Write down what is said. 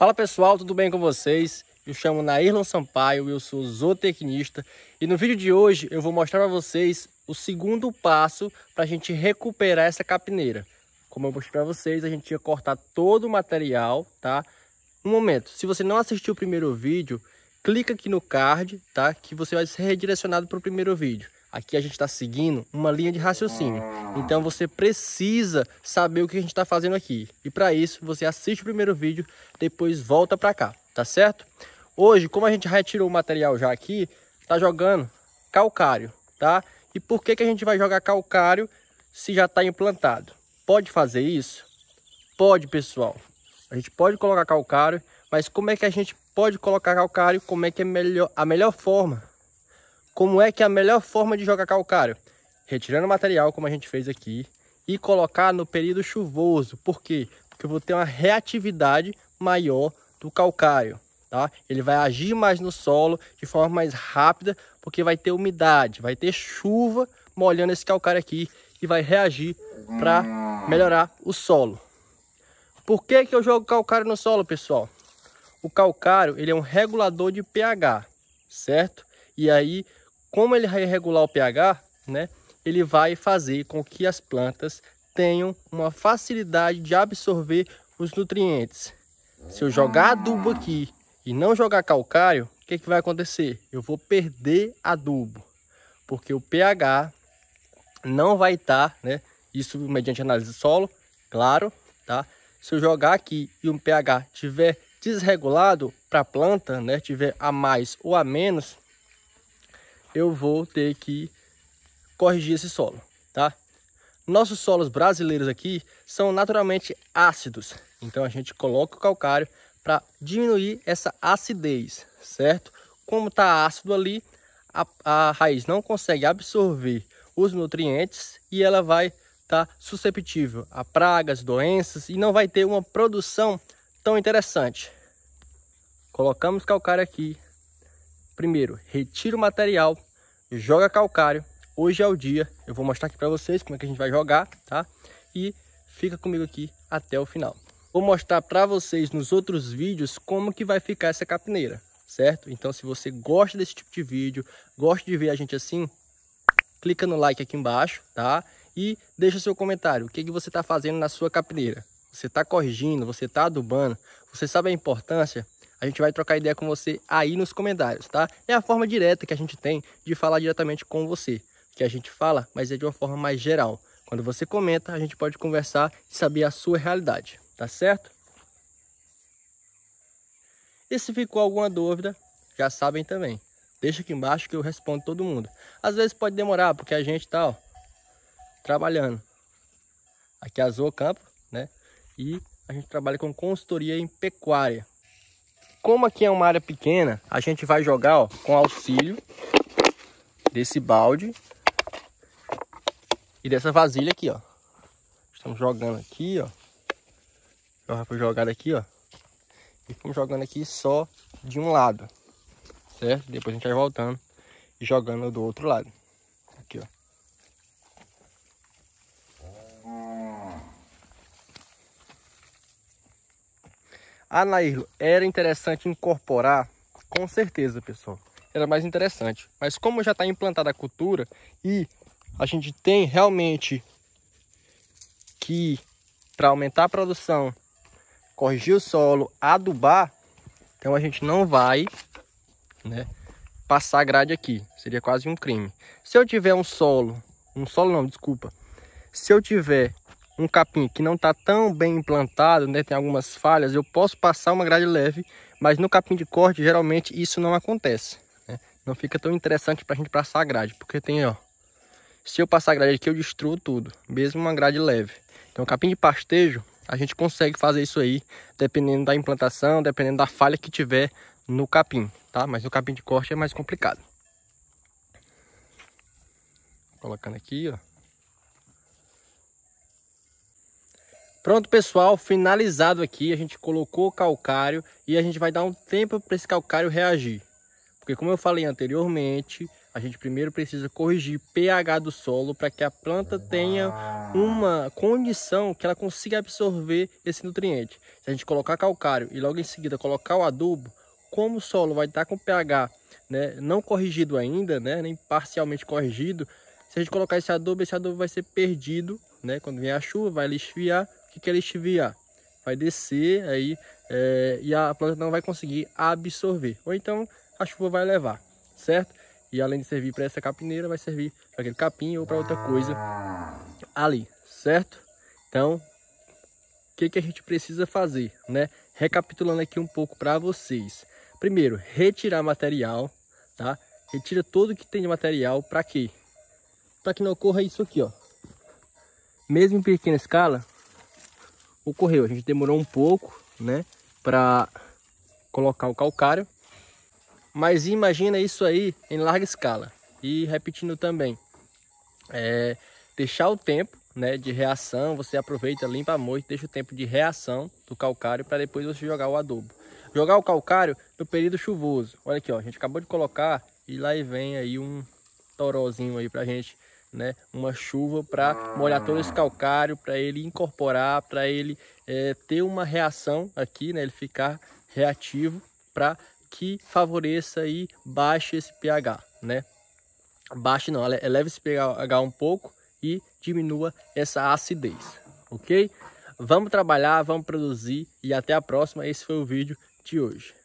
Fala pessoal, tudo bem com vocês? Eu chamo Nairlon Sampaio, eu sou zootecnista e no vídeo de hoje eu vou mostrar para vocês o segundo passo para a gente recuperar essa capineira. Como eu mostrei para vocês, a gente ia cortar todo o material, tá? Um momento, se você não assistiu o primeiro vídeo, clica aqui no card, tá? Que você vai ser redirecionado para o primeiro vídeo. Aqui a gente está seguindo uma linha de raciocínio. Então você precisa saber o que a gente está fazendo aqui. E para isso, você assiste o primeiro vídeo, depois volta para cá, tá certo? Hoje, como a gente retirou o material já aqui, tá jogando calcário, tá? E por que, que a gente vai jogar calcário se já está implantado? Pode fazer isso? Pode, pessoal. A gente pode colocar calcário, mas como é que a gente pode colocar calcário? Como é que é melhor, a melhor forma como é que é a melhor forma de jogar calcário? Retirando material, como a gente fez aqui, e colocar no período chuvoso. Por quê? Porque eu vou ter uma reatividade maior do calcário. Tá? Ele vai agir mais no solo de forma mais rápida, porque vai ter umidade, vai ter chuva molhando esse calcário aqui e vai reagir para melhorar o solo. Por que, que eu jogo calcário no solo, pessoal? O calcário ele é um regulador de pH, certo? E aí como ele vai regular o pH, né, ele vai fazer com que as plantas tenham uma facilidade de absorver os nutrientes. Se eu jogar adubo aqui e não jogar calcário, o que, que vai acontecer? Eu vou perder adubo, porque o pH não vai estar, tá, né? Isso mediante análise de solo, claro, tá? Se eu jogar aqui e o pH tiver desregulado para a planta, né, tiver a mais ou a menos, eu vou ter que corrigir esse solo, tá? Nossos solos brasileiros aqui são naturalmente ácidos, então a gente coloca o calcário para diminuir essa acidez, certo? Como está ácido ali, a, a, raiz não consegue absorver os nutrientes e ela vai estar tá susceptível a pragas, doenças e não vai ter uma produção tão interessante. Colocamos calcário aqui, Primeiro, retira o material, joga calcário. Hoje é o dia, eu vou mostrar aqui para vocês como é que a gente vai jogar, tá? E fica comigo aqui até o final. Vou mostrar para vocês nos outros vídeos como que vai ficar essa capineira, certo? Então se você gosta desse tipo de vídeo, gosta de ver a gente assim, clica no like aqui embaixo, tá? E deixa seu comentário, o que, que você está fazendo na sua capineira? Você está corrigindo, você está adubando, você sabe a importância? a gente vai trocar ideia com você aí nos comentários, tá? É a forma direta que a gente tem de falar diretamente com você, que a gente fala, mas é de uma forma mais geral. Quando você comenta, a gente pode conversar e saber a sua realidade, tá certo? E se ficou alguma dúvida, já sabem também. Deixa aqui embaixo que eu respondo todo mundo. Às vezes pode demorar, porque a gente tá, ó, trabalhando. Aqui é a Zoa Campo, né? E a gente trabalha com consultoria em pecuária. Como aqui é uma área pequena, a gente vai jogar ó, com auxílio desse balde e dessa vasilha aqui, ó. Estamos jogando aqui, ó. Já então, foi jogado aqui, ó. E estamos jogando aqui só de um lado, certo? Depois a gente vai voltando e jogando do outro lado. Anaílo, era interessante incorporar? Com certeza, pessoal. Era mais interessante. Mas como já está implantada a cultura e a gente tem realmente que, para aumentar a produção, corrigir o solo, adubar, então a gente não vai né, passar grade aqui. Seria quase um crime. Se eu tiver um solo, um solo não, desculpa. Se eu tiver um capim que não está tão bem implantado, né, tem algumas falhas, eu posso passar uma grade leve, mas no capim de corte geralmente isso não acontece. Né? Não fica tão interessante para a gente passar a grade, porque tem, ó, se eu passar a grade aqui eu destruo tudo, mesmo uma grade leve. Então capim de pastejo, a gente consegue fazer isso aí, dependendo da implantação, dependendo da falha que tiver no capim, tá? Mas no capim de corte é mais complicado. Colocando aqui, ó. Pronto, pessoal, finalizado aqui, a gente colocou o calcário e a gente vai dar um tempo para esse calcário reagir. Porque como eu falei anteriormente, a gente primeiro precisa corrigir pH do solo para que a planta tenha uma condição que ela consiga absorver esse nutriente. Se a gente colocar calcário e logo em seguida colocar o adubo, como o solo vai estar com pH né, não corrigido ainda, né, nem parcialmente corrigido, se a gente colocar esse adubo, esse adubo vai ser perdido, né, quando vier a chuva, vai lixiviar que, que ela estiviar? Vai descer aí é, e a planta não vai conseguir absorver. Ou então a chuva vai levar, certo? E além de servir para essa capineira, vai servir para aquele capim ou para outra coisa ali, certo? Então, o que, que a gente precisa fazer, né? Recapitulando aqui um pouco para vocês. Primeiro, retirar material, tá? Retira tudo que tem de material para quê? Para que não ocorra isso aqui, ó. Mesmo em pequena escala, ocorreu. A gente demorou um pouco, né, para colocar o calcário. Mas imagina isso aí em larga escala. E repetindo também, é, deixar o tempo né, de reação, você aproveita, limpa a moita, deixa o tempo de reação do calcário para depois você jogar o adubo. Jogar o calcário no período chuvoso. Olha aqui, ó, a gente acabou de colocar e lá vem aí um torozinho aí para gente né, uma chuva para molhar todo esse calcário, para ele incorporar, para ele é, ter uma reação aqui, né, ele ficar reativo para que favoreça e baixe esse pH, né? Baixe não, eleve esse pH um pouco e diminua essa acidez, ok? Vamos trabalhar, vamos produzir e até a próxima. Esse foi o vídeo de hoje.